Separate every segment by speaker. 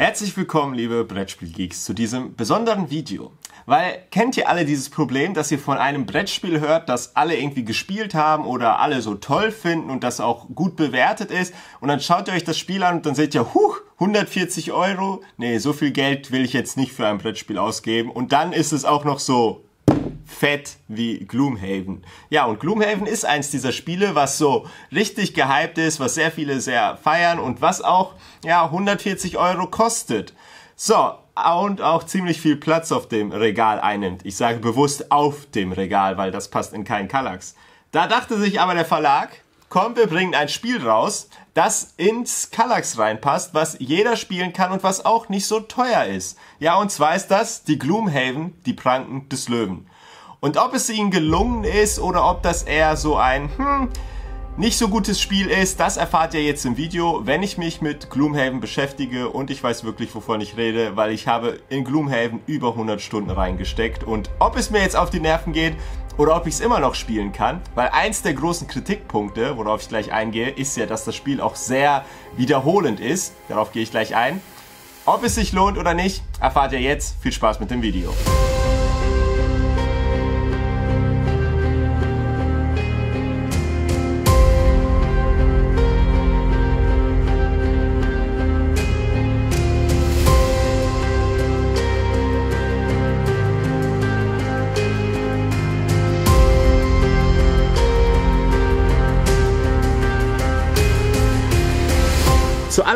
Speaker 1: Herzlich willkommen, liebe Brettspielgeeks, zu diesem besonderen Video. Weil kennt ihr alle dieses Problem, dass ihr von einem Brettspiel hört, das alle irgendwie gespielt haben oder alle so toll finden und das auch gut bewertet ist und dann schaut ihr euch das Spiel an und dann seht ihr, huch, 140 Euro, nee, so viel Geld will ich jetzt nicht für ein Brettspiel ausgeben und dann ist es auch noch so fett wie Gloomhaven. Ja, und Gloomhaven ist eins dieser Spiele, was so richtig gehypt ist, was sehr viele sehr feiern und was auch, ja, 140 Euro kostet. So, und auch ziemlich viel Platz auf dem Regal einnimmt. Ich sage bewusst auf dem Regal, weil das passt in keinen Kallax. Da dachte sich aber der Verlag, komm, wir bringen ein Spiel raus, das ins Kallax reinpasst, was jeder spielen kann und was auch nicht so teuer ist. Ja, und zwar ist das die Gloomhaven, die Pranken des Löwen. Und ob es ihnen gelungen ist oder ob das eher so ein, hm, nicht so gutes Spiel ist, das erfahrt ihr jetzt im Video, wenn ich mich mit Gloomhaven beschäftige und ich weiß wirklich, wovon ich rede, weil ich habe in Gloomhaven über 100 Stunden reingesteckt und ob es mir jetzt auf die Nerven geht oder ob ich es immer noch spielen kann, weil eins der großen Kritikpunkte, worauf ich gleich eingehe, ist ja, dass das Spiel auch sehr wiederholend ist, darauf gehe ich gleich ein. Ob es sich lohnt oder nicht, erfahrt ihr jetzt. Viel Spaß mit dem Video.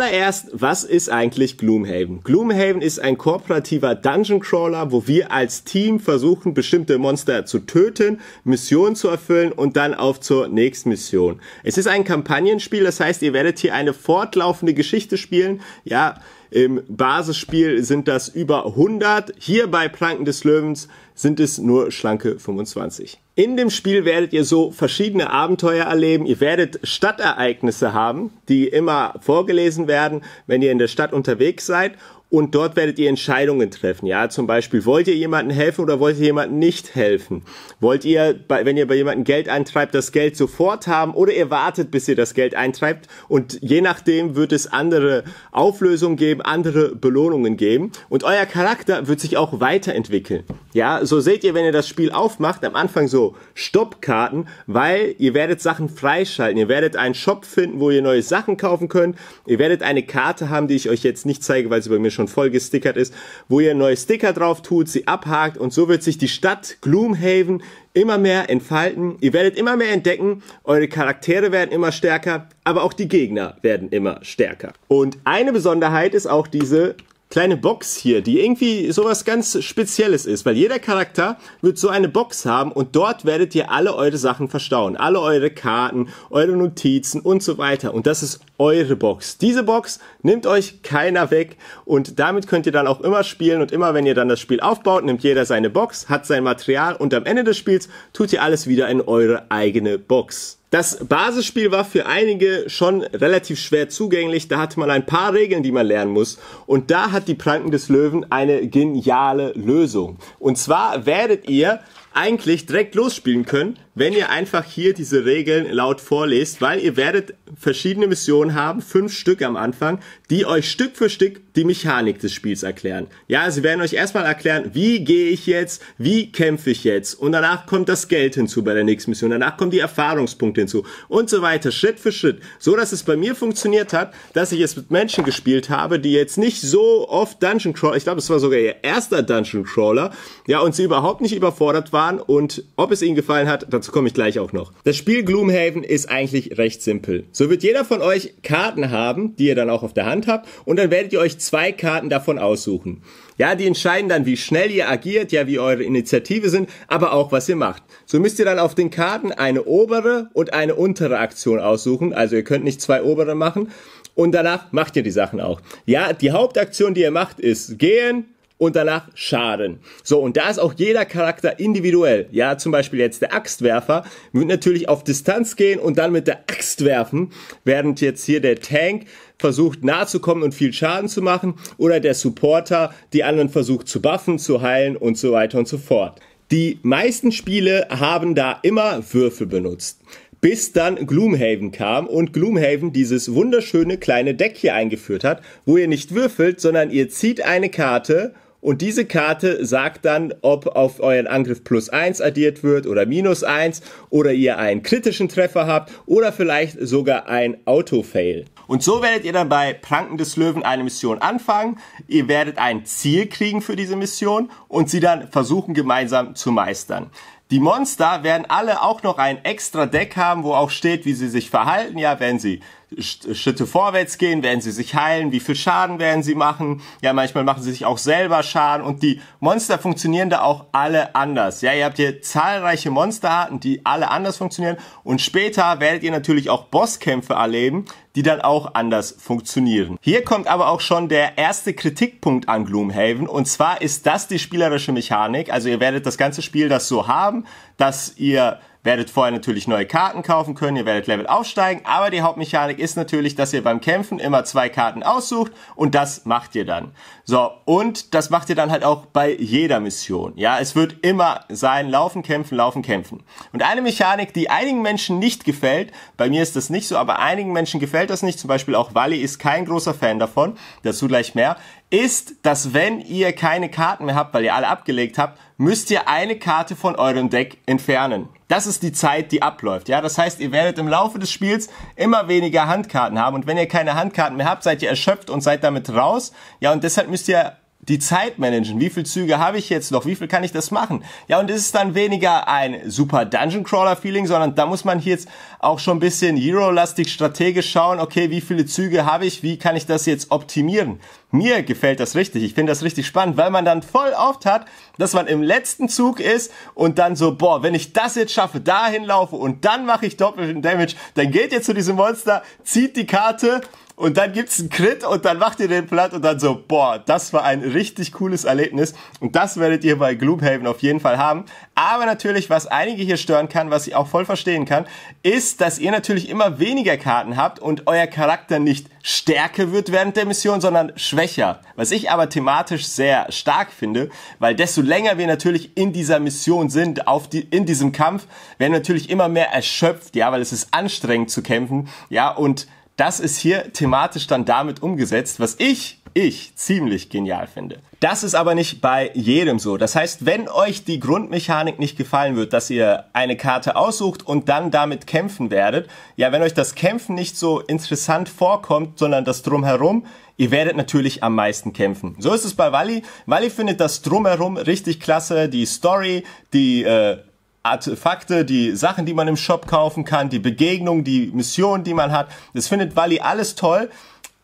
Speaker 1: Zuallererst, was ist eigentlich Gloomhaven? Gloomhaven ist ein kooperativer Dungeon Crawler, wo wir als Team versuchen, bestimmte Monster zu töten, Missionen zu erfüllen und dann auf zur nächsten Mission. Es ist ein Kampagnenspiel, das heißt, ihr werdet hier eine fortlaufende Geschichte spielen. Ja, im Basisspiel sind das über 100. Hier bei Planken des Löwens sind es nur schlanke 25. In dem Spiel werdet ihr so verschiedene Abenteuer erleben. Ihr werdet Stadtereignisse haben, die immer vorgelesen werden, wenn ihr in der Stadt unterwegs seid und dort werdet ihr Entscheidungen treffen. Ja, zum Beispiel, wollt ihr jemandem helfen oder wollt ihr jemandem nicht helfen? Wollt ihr, wenn ihr bei jemandem Geld eintreibt, das Geld sofort haben oder ihr wartet, bis ihr das Geld eintreibt und je nachdem wird es andere Auflösungen geben, andere Belohnungen geben und euer Charakter wird sich auch weiterentwickeln. Ja, so seht ihr, wenn ihr das Spiel aufmacht, am Anfang so Stoppkarten, weil ihr werdet Sachen freischalten. Ihr werdet einen Shop finden, wo ihr neue Sachen kaufen könnt. Ihr werdet eine Karte haben, die ich euch jetzt nicht zeige, weil sie bei mir schon schon voll gestickert ist, wo ihr neue Sticker drauf tut, sie abhakt und so wird sich die Stadt Gloomhaven immer mehr entfalten. Ihr werdet immer mehr entdecken, eure Charaktere werden immer stärker, aber auch die Gegner werden immer stärker. Und eine Besonderheit ist auch diese kleine Box hier, die irgendwie sowas ganz Spezielles ist, weil jeder Charakter wird so eine Box haben und dort werdet ihr alle eure Sachen verstauen, alle eure Karten, eure Notizen und so weiter. Und das ist eure Box. Diese Box nimmt euch keiner weg und damit könnt ihr dann auch immer spielen und immer wenn ihr dann das Spiel aufbaut, nimmt jeder seine Box, hat sein Material und am Ende des Spiels tut ihr alles wieder in eure eigene Box. Das Basisspiel war für einige schon relativ schwer zugänglich. Da hatte man ein paar Regeln, die man lernen muss. Und da hat die Pranken des Löwen eine geniale Lösung. Und zwar werdet ihr eigentlich direkt losspielen können, wenn ihr einfach hier diese Regeln laut vorlest, weil ihr werdet verschiedene Missionen haben, fünf Stück am Anfang, die euch Stück für Stück die Mechanik des Spiels erklären. Ja, sie werden euch erstmal erklären, wie gehe ich jetzt, wie kämpfe ich jetzt und danach kommt das Geld hinzu bei der nächsten Mission, danach kommen die Erfahrungspunkte hinzu und so weiter, Schritt für Schritt, so dass es bei mir funktioniert hat, dass ich es mit Menschen gespielt habe, die jetzt nicht so oft Dungeon Crawler, ich glaube, es war sogar ihr erster Dungeon Crawler, ja, und sie überhaupt nicht überfordert war waren und ob es ihnen gefallen hat, dazu komme ich gleich auch noch. Das Spiel Gloomhaven ist eigentlich recht simpel. So wird jeder von euch Karten haben, die ihr dann auch auf der Hand habt und dann werdet ihr euch zwei Karten davon aussuchen. Ja, die entscheiden dann, wie schnell ihr agiert, ja, wie eure Initiative sind, aber auch, was ihr macht. So müsst ihr dann auf den Karten eine obere und eine untere Aktion aussuchen. Also ihr könnt nicht zwei obere machen. Und danach macht ihr die Sachen auch. Ja, die Hauptaktion, die ihr macht, ist gehen, und danach Schaden. So, und da ist auch jeder Charakter individuell. Ja, zum Beispiel jetzt der Axtwerfer wird natürlich auf Distanz gehen und dann mit der Axt werfen, während jetzt hier der Tank versucht nahe zu kommen und viel Schaden zu machen oder der Supporter die anderen versucht zu buffen, zu heilen und so weiter und so fort. Die meisten Spiele haben da immer Würfel benutzt. Bis dann Gloomhaven kam und Gloomhaven dieses wunderschöne kleine Deck hier eingeführt hat, wo ihr nicht würfelt, sondern ihr zieht eine Karte und diese Karte sagt dann, ob auf euren Angriff plus eins addiert wird oder minus eins oder ihr einen kritischen Treffer habt oder vielleicht sogar ein Autofail. Und so werdet ihr dann bei Pranken des Löwen eine Mission anfangen. Ihr werdet ein Ziel kriegen für diese Mission und sie dann versuchen gemeinsam zu meistern. Die Monster werden alle auch noch ein extra Deck haben, wo auch steht, wie sie sich verhalten. Ja, wenn sie Schritte vorwärts gehen? Werden sie sich heilen? Wie viel Schaden werden sie machen? Ja, manchmal machen sie sich auch selber Schaden und die Monster funktionieren da auch alle anders. Ja, ihr habt hier zahlreiche Monsterarten, die alle anders funktionieren und später werdet ihr natürlich auch Bosskämpfe erleben, die dann auch anders funktionieren. Hier kommt aber auch schon der erste Kritikpunkt an Gloomhaven und zwar ist das die spielerische Mechanik. Also ihr werdet das ganze Spiel das so haben, dass ihr werdet vorher natürlich neue Karten kaufen können, ihr werdet Level aufsteigen, aber die Hauptmechanik ist natürlich, dass ihr beim Kämpfen immer zwei Karten aussucht und das macht ihr dann. So, und das macht ihr dann halt auch bei jeder Mission. Ja, es wird immer sein, laufen, kämpfen, laufen, kämpfen. Und eine Mechanik, die einigen Menschen nicht gefällt, bei mir ist das nicht so, aber einigen Menschen gefällt das nicht, zum Beispiel auch Wally ist kein großer Fan davon, dazu gleich mehr, ist, dass wenn ihr keine Karten mehr habt, weil ihr alle abgelegt habt, müsst ihr eine Karte von eurem Deck entfernen. Das ist die Zeit, die abläuft. Ja, das heißt, ihr werdet im Laufe des Spiels immer weniger Handkarten haben und wenn ihr keine Handkarten mehr habt, seid ihr erschöpft und seid damit raus. Ja, und deshalb müsst ihr die Zeit managen. Wie viel Züge habe ich jetzt noch? Wie viel kann ich das machen? Ja, und es ist dann weniger ein super Dungeon Crawler Feeling, sondern da muss man jetzt auch schon ein bisschen Euro-lastig strategisch schauen, okay, wie viele Züge habe ich? Wie kann ich das jetzt optimieren? Mir gefällt das richtig. Ich finde das richtig spannend, weil man dann voll oft hat, dass man im letzten Zug ist und dann so, boah, wenn ich das jetzt schaffe, dahin laufe und dann mache ich doppelten Damage, dann geht ihr zu diesem Monster, zieht die Karte und dann gibt's einen Crit und dann macht ihr den platt und dann so, boah, das war ein richtig cooles Erlebnis und das werdet ihr bei Gloomhaven auf jeden Fall haben. Aber natürlich, was einige hier stören kann, was ich auch voll verstehen kann, ist, dass ihr natürlich immer weniger Karten habt und euer Charakter nicht stärker wird während der Mission, sondern schwächer. Was ich aber thematisch sehr stark finde, weil desto länger wir natürlich in dieser Mission sind, auf die, in diesem Kampf, werden natürlich immer mehr erschöpft, ja, weil es ist anstrengend zu kämpfen, ja, und das ist hier thematisch dann damit umgesetzt, was ich, ich ziemlich genial finde. Das ist aber nicht bei jedem so. Das heißt, wenn euch die Grundmechanik nicht gefallen wird, dass ihr eine Karte aussucht und dann damit kämpfen werdet, ja, wenn euch das Kämpfen nicht so interessant vorkommt, sondern das Drumherum, ihr werdet natürlich am meisten kämpfen. So ist es bei Wally. Wally findet das Drumherum richtig klasse, die Story, die äh, Artefakte, die Sachen, die man im Shop kaufen kann, die Begegnungen, die Missionen, die man hat. Das findet Wally alles toll.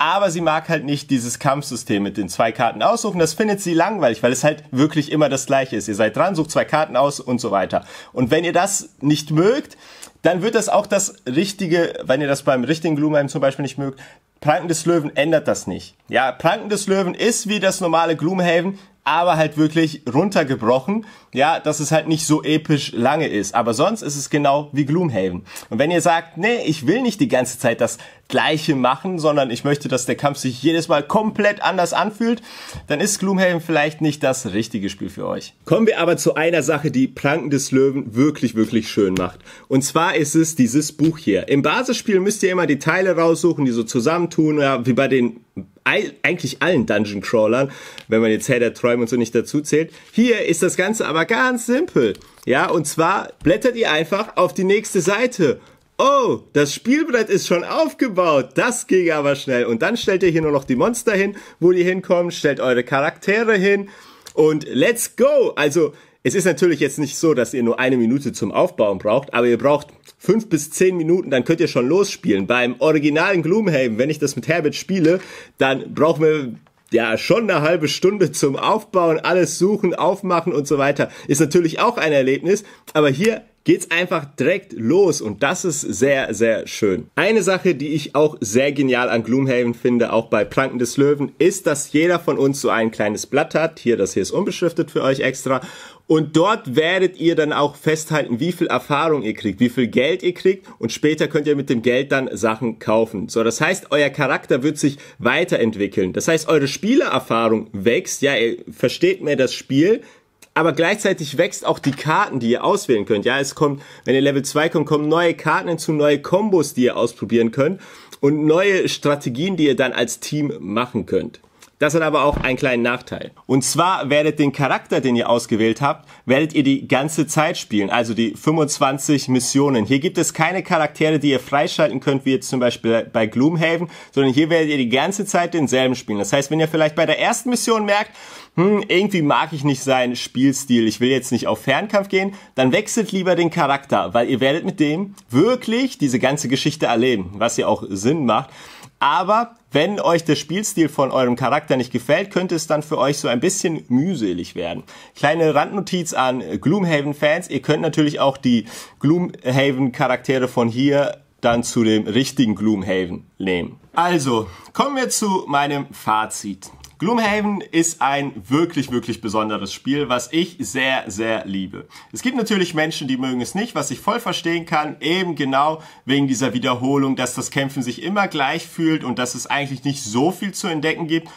Speaker 1: Aber sie mag halt nicht dieses Kampfsystem mit den zwei Karten aussuchen. Das findet sie langweilig, weil es halt wirklich immer das gleiche ist. Ihr seid dran, sucht zwei Karten aus und so weiter. Und wenn ihr das nicht mögt, dann wird das auch das richtige, wenn ihr das beim richtigen Gloomheim zum Beispiel nicht mögt, Pranken des Löwen ändert das nicht. Ja, Pranken des Löwen ist wie das normale Gloomhaven, aber halt wirklich runtergebrochen, ja, dass es halt nicht so episch lange ist. Aber sonst ist es genau wie Gloomhaven. Und wenn ihr sagt, nee, ich will nicht die ganze Zeit das Gleiche machen, sondern ich möchte, dass der Kampf sich jedes Mal komplett anders anfühlt, dann ist Gloomhaven vielleicht nicht das richtige Spiel für euch. Kommen wir aber zu einer Sache, die Pranken des Löwen wirklich, wirklich schön macht. Und zwar ist es dieses Buch hier. Im Basisspiel müsst ihr immer die Teile raussuchen, die so zusammentun, ja, wie bei den eigentlich allen Dungeon Crawlern, wenn man jetzt Herr der Träume und so nicht dazu zählt. Hier ist das Ganze aber ganz simpel. Ja, und zwar blättert ihr einfach auf die nächste Seite. Oh, das Spielbrett ist schon aufgebaut. Das ging aber schnell. Und dann stellt ihr hier nur noch die Monster hin, wo die hinkommen, stellt eure Charaktere hin und let's go. Also es ist natürlich jetzt nicht so, dass ihr nur eine Minute zum Aufbauen braucht, aber ihr braucht fünf bis zehn Minuten, dann könnt ihr schon losspielen. Beim originalen Gloomhaven, wenn ich das mit Herbert spiele, dann brauchen wir ja, schon eine halbe Stunde zum Aufbauen, alles suchen, aufmachen und so weiter. Ist natürlich auch ein Erlebnis, aber hier geht's einfach direkt los und das ist sehr, sehr schön. Eine Sache, die ich auch sehr genial an Gloomhaven finde, auch bei Pranken des Löwen, ist, dass jeder von uns so ein kleines Blatt hat. Hier, das hier ist unbeschriftet für euch extra. Und dort werdet ihr dann auch festhalten, wie viel Erfahrung ihr kriegt, wie viel Geld ihr kriegt und später könnt ihr mit dem Geld dann Sachen kaufen. So, das heißt, euer Charakter wird sich weiterentwickeln. Das heißt, eure Spielerfahrung wächst. Ja, ihr versteht mehr das Spiel, aber gleichzeitig wächst auch die Karten, die ihr auswählen könnt. Ja, es kommt, wenn ihr Level 2 kommt, kommen neue Karten hinzu, neue Kombos, die ihr ausprobieren könnt und neue Strategien, die ihr dann als Team machen könnt. Das hat aber auch einen kleinen Nachteil. Und zwar werdet den Charakter, den ihr ausgewählt habt, werdet ihr die ganze Zeit spielen, also die 25 Missionen. Hier gibt es keine Charaktere, die ihr freischalten könnt, wie jetzt zum Beispiel bei Gloomhaven, sondern hier werdet ihr die ganze Zeit denselben spielen. Das heißt, wenn ihr vielleicht bei der ersten Mission merkt, hm, irgendwie mag ich nicht seinen Spielstil, ich will jetzt nicht auf Fernkampf gehen, dann wechselt lieber den Charakter, weil ihr werdet mit dem wirklich diese ganze Geschichte erleben, was ja auch Sinn macht. Aber wenn euch der Spielstil von eurem Charakter nicht gefällt, könnte es dann für euch so ein bisschen mühselig werden. Kleine Randnotiz an Gloomhaven-Fans. Ihr könnt natürlich auch die Gloomhaven-Charaktere von hier dann zu dem richtigen Gloomhaven nehmen. Also, kommen wir zu meinem Fazit. Gloomhaven ist ein wirklich, wirklich besonderes Spiel, was ich sehr, sehr liebe. Es gibt natürlich Menschen, die mögen es nicht, was ich voll verstehen kann, eben genau wegen dieser Wiederholung, dass das Kämpfen sich immer gleich fühlt und dass es eigentlich nicht so viel zu entdecken gibt,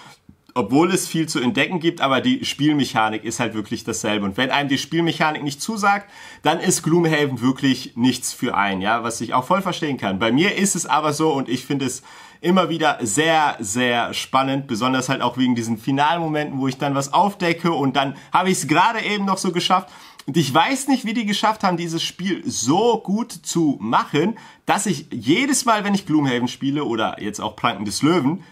Speaker 1: obwohl es viel zu entdecken gibt, aber die Spielmechanik ist halt wirklich dasselbe. Und wenn einem die Spielmechanik nicht zusagt, dann ist Gloomhaven wirklich nichts für einen, ja, was ich auch voll verstehen kann. Bei mir ist es aber so und ich finde es immer wieder sehr, sehr spannend, besonders halt auch wegen diesen Finalmomenten, wo ich dann was aufdecke und dann habe ich es gerade eben noch so geschafft. Und ich weiß nicht, wie die geschafft haben, dieses Spiel so gut zu machen, dass ich jedes Mal, wenn ich Gloomhaven spiele oder jetzt auch Pranken des Löwen,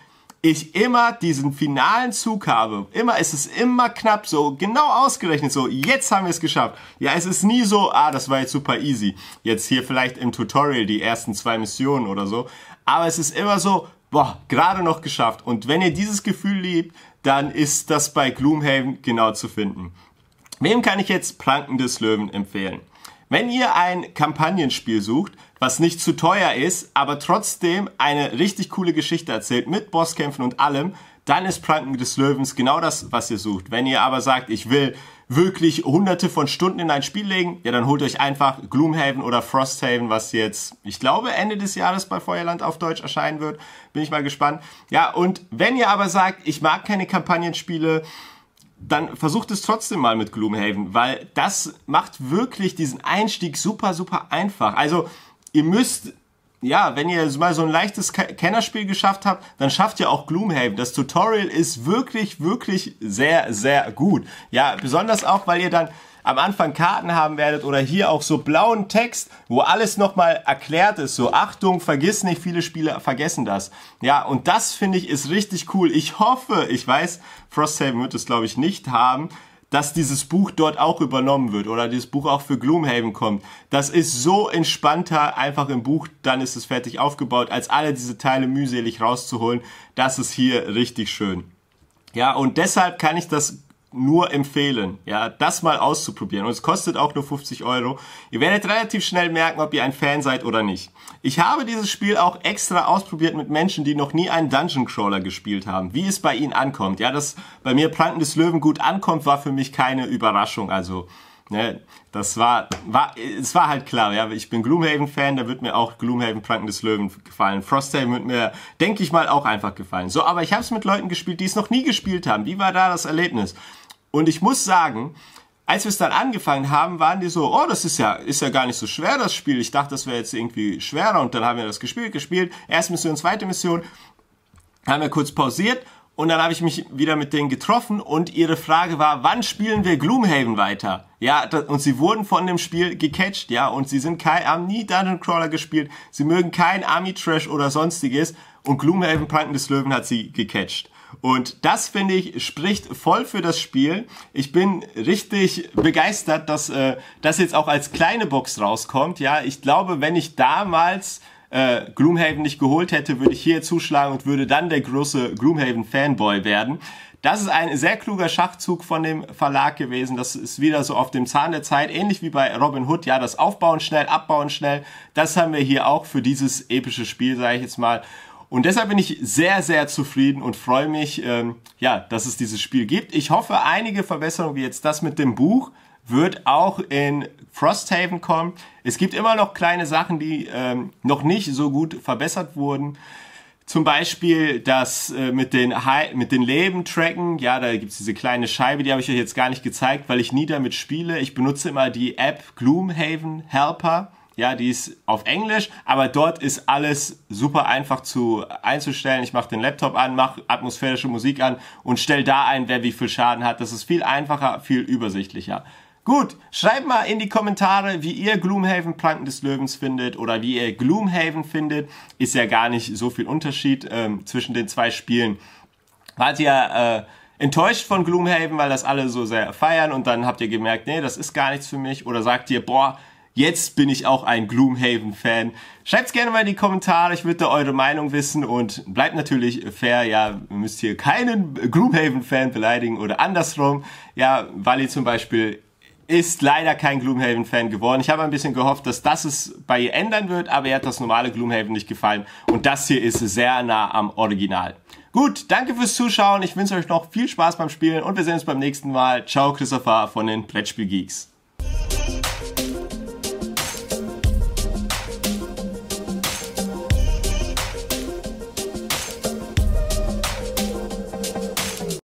Speaker 1: ich immer diesen finalen Zug habe. Immer, ist es immer knapp so, genau ausgerechnet so, jetzt haben wir es geschafft. Ja, es ist nie so, ah, das war jetzt super easy. Jetzt hier vielleicht im Tutorial die ersten zwei Missionen oder so. Aber es ist immer so, boah, gerade noch geschafft. Und wenn ihr dieses Gefühl liebt, dann ist das bei Gloomhaven genau zu finden. Wem kann ich jetzt Pranken des Löwen empfehlen? Wenn ihr ein Kampagnenspiel sucht, was nicht zu teuer ist, aber trotzdem eine richtig coole Geschichte erzählt mit Bosskämpfen und allem, dann ist Pranken des Löwens genau das, was ihr sucht. Wenn ihr aber sagt, ich will wirklich hunderte von Stunden in ein Spiel legen, ja, dann holt euch einfach Gloomhaven oder Frosthaven, was jetzt, ich glaube, Ende des Jahres bei Feuerland auf Deutsch erscheinen wird. Bin ich mal gespannt. Ja, und wenn ihr aber sagt, ich mag keine Kampagnenspiele, dann versucht es trotzdem mal mit Gloomhaven, weil das macht wirklich diesen Einstieg super, super einfach. Also ihr müsst, ja, wenn ihr mal so ein leichtes Kennerspiel geschafft habt, dann schafft ihr auch Gloomhaven. Das Tutorial ist wirklich, wirklich sehr, sehr gut. Ja, besonders auch, weil ihr dann am Anfang Karten haben werdet oder hier auch so blauen Text, wo alles nochmal erklärt ist. So, Achtung, vergiss nicht, viele Spieler vergessen das. Ja, und das finde ich ist richtig cool. Ich hoffe, ich weiß, Frosthaven wird es glaube ich nicht haben, dass dieses Buch dort auch übernommen wird oder dieses Buch auch für Gloomhaven kommt. Das ist so entspannter, einfach im Buch, dann ist es fertig aufgebaut, als alle diese Teile mühselig rauszuholen. Das ist hier richtig schön. Ja, und deshalb kann ich das nur empfehlen, ja, das mal auszuprobieren. Und es kostet auch nur 50 Euro. Ihr werdet relativ schnell merken, ob ihr ein Fan seid oder nicht. Ich habe dieses Spiel auch extra ausprobiert mit Menschen, die noch nie einen Dungeon Crawler gespielt haben. Wie es bei ihnen ankommt. Ja, dass bei mir Pranken des Löwen gut ankommt, war für mich keine Überraschung. Also, ne, das war, war, es war halt klar, ja, ich bin Gloomhaven-Fan, da wird mir auch Gloomhaven Pranken des Löwen gefallen. Frosthaven wird mir, denke ich mal, auch einfach gefallen. So, aber ich habe es mit Leuten gespielt, die es noch nie gespielt haben. Wie war da das Erlebnis? Und ich muss sagen, als wir es dann angefangen haben, waren die so, oh, das ist ja, ist ja gar nicht so schwer, das Spiel. Ich dachte, das wäre jetzt irgendwie schwerer und dann haben wir das gespielt, gespielt. Erste Mission, zweite Mission. Haben wir kurz pausiert und dann habe ich mich wieder mit denen getroffen und ihre Frage war, wann spielen wir Gloomhaven weiter? Ja, das, und sie wurden von dem Spiel gecatcht, ja, und sie sind kein, haben nie Dungeon Crawler gespielt, sie mögen kein Army Trash oder sonstiges und Gloomhaven Pranken des Löwen hat sie gecatcht. Und das, finde ich, spricht voll für das Spiel. Ich bin richtig begeistert, dass äh, das jetzt auch als kleine Box rauskommt. Ja, ich glaube, wenn ich damals äh, Gloomhaven nicht geholt hätte, würde ich hier zuschlagen und würde dann der große Gloomhaven-Fanboy werden. Das ist ein sehr kluger Schachzug von dem Verlag gewesen. Das ist wieder so auf dem Zahn der Zeit, ähnlich wie bei Robin Hood. Ja, das Aufbauen schnell, Abbauen schnell. Das haben wir hier auch für dieses epische Spiel, sage ich jetzt mal. Und deshalb bin ich sehr, sehr zufrieden und freue mich, ähm, ja, dass es dieses Spiel gibt. Ich hoffe, einige Verbesserungen wie jetzt das mit dem Buch wird auch in Frosthaven kommen. Es gibt immer noch kleine Sachen, die ähm, noch nicht so gut verbessert wurden. Zum Beispiel das äh, mit den, Hi mit den Leben-Tracken. Ja, da gibt's diese kleine Scheibe, die habe ich euch jetzt gar nicht gezeigt, weil ich nie damit spiele. Ich benutze immer die App Gloomhaven Helper ja, die ist auf Englisch, aber dort ist alles super einfach zu einzustellen. Ich mache den Laptop an, mache atmosphärische Musik an und stell da ein, wer wie viel Schaden hat. Das ist viel einfacher, viel übersichtlicher. Gut, schreibt mal in die Kommentare, wie ihr Gloomhaven Planken des Löwens findet oder wie ihr Gloomhaven findet. Ist ja gar nicht so viel Unterschied ähm, zwischen den zwei Spielen. Wart ihr äh, enttäuscht von Gloomhaven, weil das alle so sehr feiern und dann habt ihr gemerkt, nee, das ist gar nichts für mich? Oder sagt ihr, boah, Jetzt bin ich auch ein Gloomhaven-Fan. Schreibt es gerne mal in die Kommentare, ich würde da eure Meinung wissen und bleibt natürlich fair, ja, müsst hier keinen Gloomhaven-Fan beleidigen oder andersrum. Ja, Wally zum Beispiel ist leider kein Gloomhaven-Fan geworden. Ich habe ein bisschen gehofft, dass das es bei ihr ändern wird, aber ihr hat das normale Gloomhaven nicht gefallen. Und das hier ist sehr nah am Original. Gut, danke fürs Zuschauen. Ich wünsche euch noch viel Spaß beim Spielen und wir sehen uns beim nächsten Mal. Ciao, Christopher von den Brettspiel-Geeks.